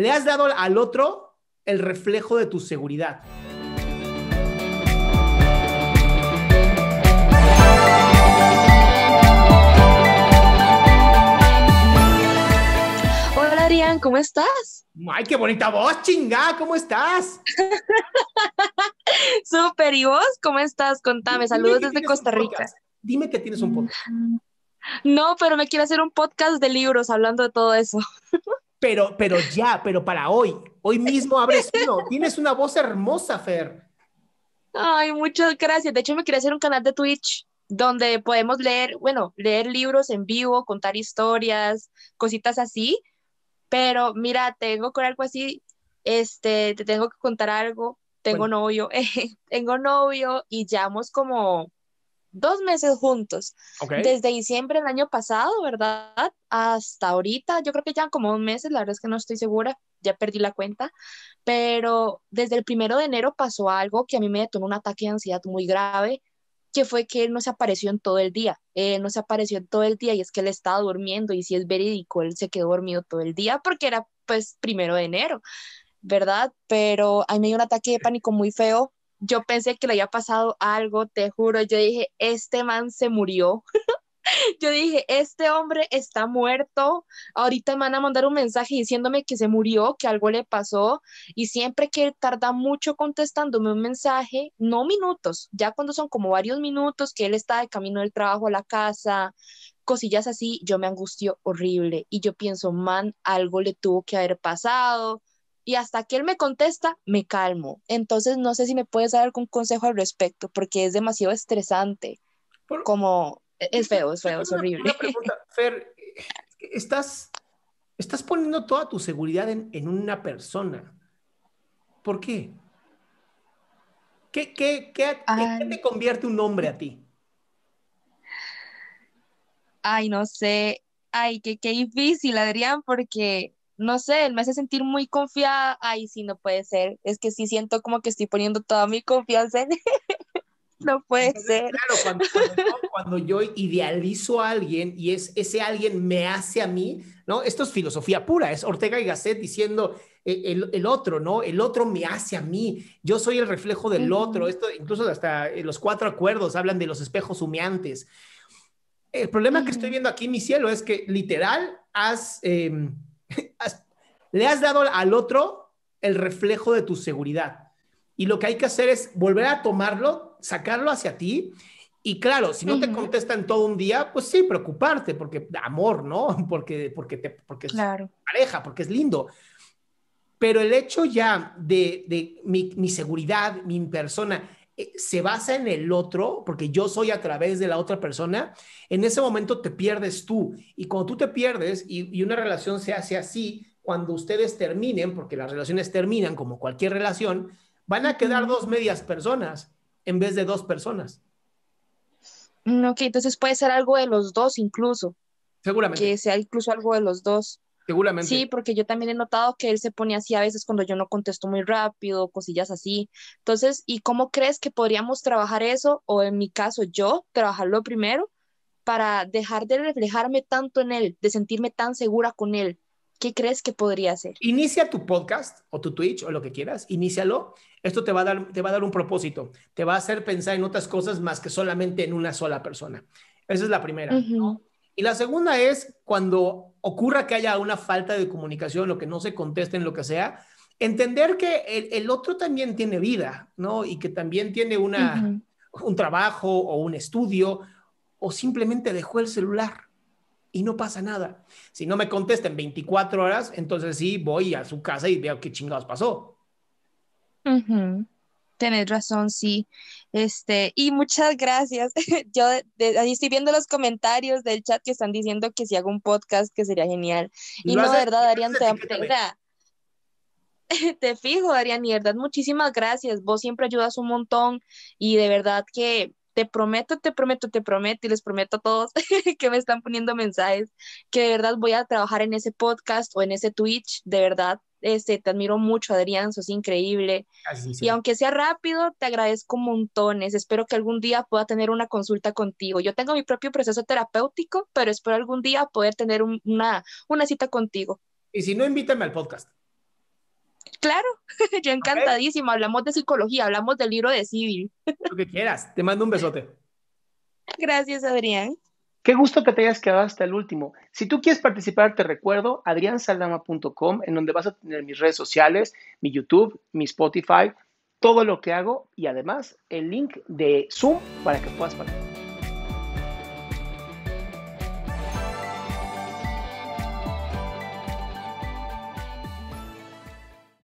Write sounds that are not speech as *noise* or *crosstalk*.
le has dado al otro el reflejo de tu seguridad. Hola Adrián, ¿cómo estás? Ay, qué bonita voz, chinga, ¿cómo estás? *laughs* Súper, ¿y vos? ¿Cómo estás? Contame, saludos desde Costa Rica. Dime que tienes un podcast. Mm, no, pero me quiero hacer un podcast de libros hablando de todo eso. *laughs* pero, pero ya, pero para hoy. Hoy mismo abres uno. Tienes una voz hermosa, Fer. Ay, muchas gracias. De hecho, me quería hacer un canal de Twitch donde podemos leer, bueno, leer libros en vivo, contar historias, cositas así. Pero mira, tengo con algo así, este, te tengo que contar algo. Tengo novio, *laughs* eh, tengo novio y hemos como dos meses juntos. Desde diciembre del año pasado, ¿verdad? Hasta ahorita, yo creo que ya como dos meses, la verdad es que no estoy segura, ya perdí la cuenta, pero desde el primero de enero pasó algo que a mí me detonó un ataque de ansiedad muy grave, que fue que él no se apareció en todo el día, él eh, no se apareció en todo el día y es que él estaba durmiendo y si es verídico, él se quedó dormido todo el día porque era pues primero de enero, ¿verdad? Pero a mí me dio un ataque de pánico muy feo yo pensé que le había pasado algo, te juro, yo dije, este man se murió. *laughs* yo dije, este hombre está muerto, ahorita me van a mandar un mensaje diciéndome que se murió, que algo le pasó, y siempre que él tarda mucho contestándome un mensaje, no minutos, ya cuando son como varios minutos que él está de camino del trabajo a la casa, cosillas así, yo me angustio horrible y yo pienso, man, algo le tuvo que haber pasado, y hasta que él me contesta, me calmo. Entonces, no sé si me puedes dar algún consejo al respecto, porque es demasiado estresante. Como, e, es feo, es feo, es horrible. Una *laughs* Fer, estás, estás poniendo toda tu seguridad en, una persona. ¿Por qué? ¿Qué, qué, qué, te convierte un hombre a ti? Ay, no sé. Ay, qué, qué difícil, Adrián, porque no sé, me hace sentir muy confiada. Ay, sí, no puede ser. Es que sí siento como que estoy poniendo toda mi confianza en él. *laughs* no puede ser. Claro, cuando, yo, idealizo a alguien y es ese alguien me hace a mí, ¿no? Esto es filosofía pura, es Ortega y Gasset diciendo eh, el, otro, ¿no? El otro me hace a mí, yo soy el reflejo del otro. Esto, incluso hasta eh, los cuatro acuerdos hablan de los espejos humeantes. El problema que estoy viendo aquí, mi cielo, es que literal has. Em, *laughs* le has dado al otro el reflejo de tu seguridad. Y lo que hay que hacer es volver a tomarlo, sacarlo hacia ti. Y claro, si no te contestan todo un día, pues sí, preocuparte, porque amor, ¿no? *laughs* Porque, porque, te, porque es pareja, porque es lindo. Pero el hecho ya de, mi seguridad, mi persona, eh, se basa en el otro, porque yo soy a través de la otra persona, en ese momento te pierdes tú. Y cuando tú te pierdes y, una relación se hace así, cuando ustedes terminen, porque las relaciones terminan como cualquier relación, van a quedar dos medias personas en vez de dos personas. Ok, entonces puede ser algo de los dos incluso. Seguramente. Que sea incluso algo de los dos. Seguramente. Sí, porque yo también he notado que él se pone así a veces cuando yo no contesto muy rápido, cosillas así. Entonces, ¿y cómo crees que podríamos trabajar eso? O en mi caso, yo, trabajarlo primero para dejar de reflejarme tanto en él, de sentirme tan segura con él. ¿Qué crees que podría hacer? Inicia tu podcast o tu Twitch o lo que quieras, inícialo. Esto te va, a dar, te va a dar un propósito, te va a hacer pensar en otras cosas más que solamente en una sola persona. Esa es la primera. Y la segunda es cuando ocurra que haya una falta de comunicación lo que no se conteste en lo que sea, entender que el, otro también tiene vida, ¿no? Y que también tiene una, un trabajo o un estudio o simplemente dejó el celular y no pasa nada. Si no me contesta en 24 horas, entonces sí voy a su casa y veo qué chingados pasó. Tenés razón, sí. Este, y muchas gracias. *laughs* Yo ahí estoy viendo los comentarios del chat que están diciendo que si hago un podcast, que sería genial. Y no, de verdad, Darian, *laughs* te, fijo, Darian, y verdad, muchísimas gracias. Vos siempre ayudas un montón y de verdad que te prometo, te prometo, te prometo y les prometo a todos *laughs* que me están poniendo mensajes que de verdad voy a trabajar en ese podcast o en ese Twitch, de verdad este, te admiro mucho, Adrián, sos increíble. Ah, y aunque sea rápido, te agradezco montones. Espero que algún día pueda tener una consulta contigo. Yo tengo mi propio proceso terapéutico, pero espero algún día poder tener una, cita contigo. Y si no, invítame al podcast. Claro, *laughs* yo encantadísimo. Hablamos de psicología, hablamos del libro de Civil. Lo que quieras. Te mando un besote. Gracias, Adrián. Qué gusto que te hayas quedado hasta el último. Si tú quieres participar, te recuerdo adriansaldama.com, en donde vas a tener mis redes sociales, mi YouTube, mi Spotify, todo lo que hago y además el link de Zoom para que puedas participar.